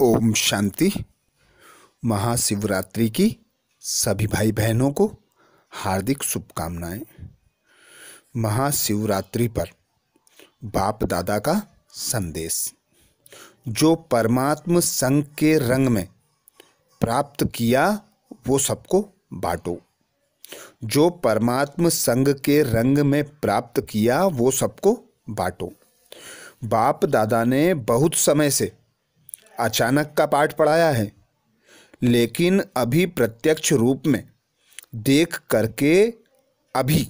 ओम शांति महाशिवरात्रि की सभी भाई बहनों को हार्दिक शुभकामनाएं महाशिवरात्रि पर बाप दादा का संदेश जो परमात्म संघ के रंग में प्राप्त किया वो सबको बांटो जो परमात्म संघ के रंग में प्राप्त किया वो सबको बांटो बाप दादा ने बहुत समय से अचानक का पाठ पढ़ाया है लेकिन अभी प्रत्यक्ष रूप में देख करके अभी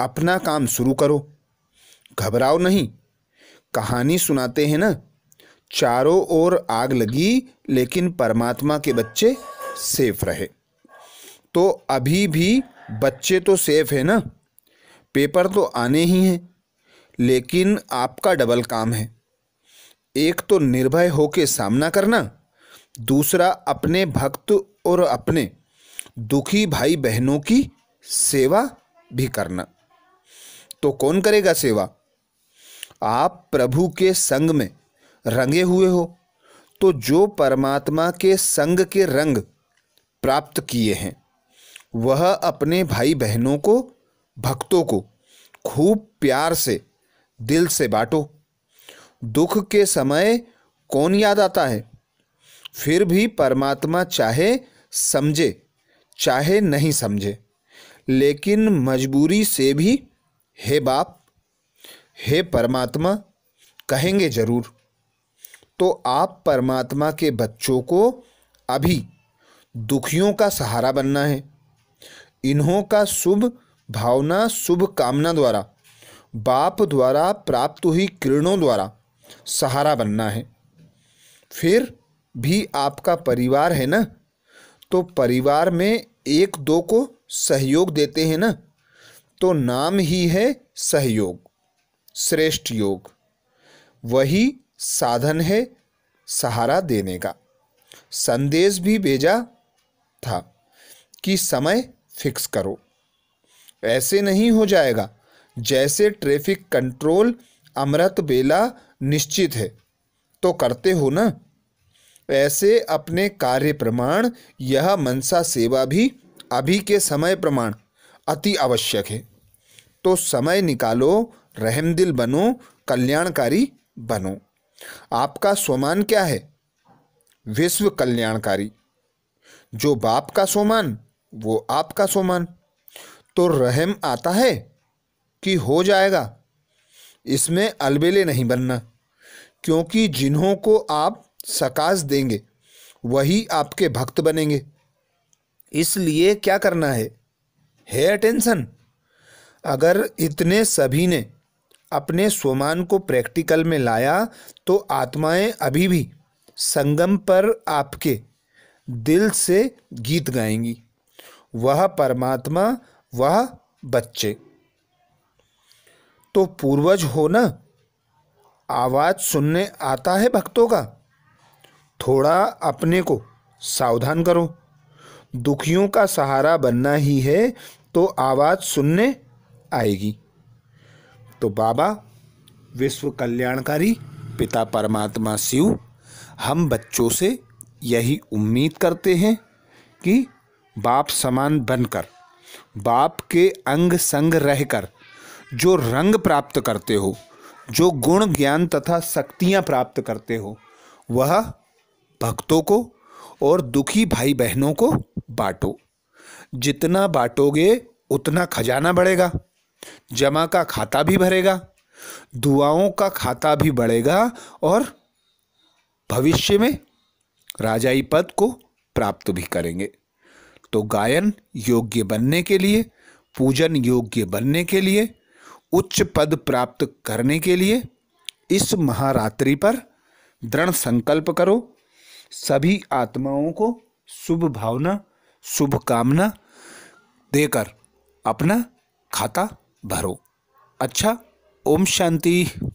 अपना काम शुरू करो घबराओ नहीं कहानी सुनाते हैं ना चारों ओर आग लगी लेकिन परमात्मा के बच्चे सेफ रहे तो अभी भी बच्चे तो सेफ है ना पेपर तो आने ही हैं लेकिन आपका डबल काम है एक तो निर्भय होकर सामना करना दूसरा अपने भक्त और अपने दुखी भाई बहनों की सेवा भी करना तो कौन करेगा सेवा आप प्रभु के संग में रंगे हुए हो तो जो परमात्मा के संग के रंग प्राप्त किए हैं वह अपने भाई बहनों को भक्तों को खूब प्यार से दिल से बांटो दुख के समय कौन याद आता है फिर भी परमात्मा चाहे समझे चाहे नहीं समझे लेकिन मजबूरी से भी हे बाप हे परमात्मा कहेंगे जरूर तो आप परमात्मा के बच्चों को अभी दुखियों का सहारा बनना है इन्हों का शुभ भावना शुभ कामना द्वारा बाप द्वारा प्राप्त हुई किरणों द्वारा सहारा बनना है फिर भी आपका परिवार है ना तो परिवार में एक दो को सहयोग देते हैं ना तो नाम ही है सहयोग श्रेष्ठ योग वही साधन है सहारा देने का संदेश भी भेजा था कि समय फिक्स करो ऐसे नहीं हो जाएगा जैसे ट्रैफिक कंट्रोल अमृत बेला निश्चित है तो करते हो ना ऐसे अपने कार्य प्रमाण यह मनसा सेवा भी अभी के समय प्रमाण अति आवश्यक है तो समय निकालो रहमदिल बनो कल्याणकारी बनो आपका स्वमान क्या है विश्व कल्याणकारी जो बाप का सोमान वो आपका सोमान तो रहम आता है कि हो जाएगा इसमें अलबेले नहीं बनना क्योंकि जिन्हों को आप सकाश देंगे वही आपके भक्त बनेंगे इसलिए क्या करना है है अटेंशन अगर इतने सभी ने अपने स्वमान को प्रैक्टिकल में लाया तो आत्माएं अभी भी संगम पर आपके दिल से गीत गाएंगी वह परमात्मा वह बच्चे तो पूर्वज हो ना आवाज़ सुनने आता है भक्तों का थोड़ा अपने को सावधान करो दुखियों का सहारा बनना ही है तो आवाज़ सुनने आएगी तो बाबा विश्व कल्याणकारी पिता परमात्मा शिव हम बच्चों से यही उम्मीद करते हैं कि बाप समान बनकर बाप के अंग संग रहकर जो रंग प्राप्त करते हो जो गुण ज्ञान तथा शक्तियाँ प्राप्त करते हो वह भक्तों को और दुखी भाई बहनों को बांटो जितना बांटोगे उतना खजाना बढ़ेगा जमा का खाता भी भरेगा दुआओं का खाता भी बढ़ेगा और भविष्य में राजाई पद को प्राप्त भी करेंगे तो गायन योग्य बनने के लिए पूजन योग्य बनने के लिए उच्च पद प्राप्त करने के लिए इस महारात्रि पर दृढ़ संकल्प करो सभी आत्माओं को शुभ भावना शुभकामना देकर अपना खाता भरो अच्छा ओम शांति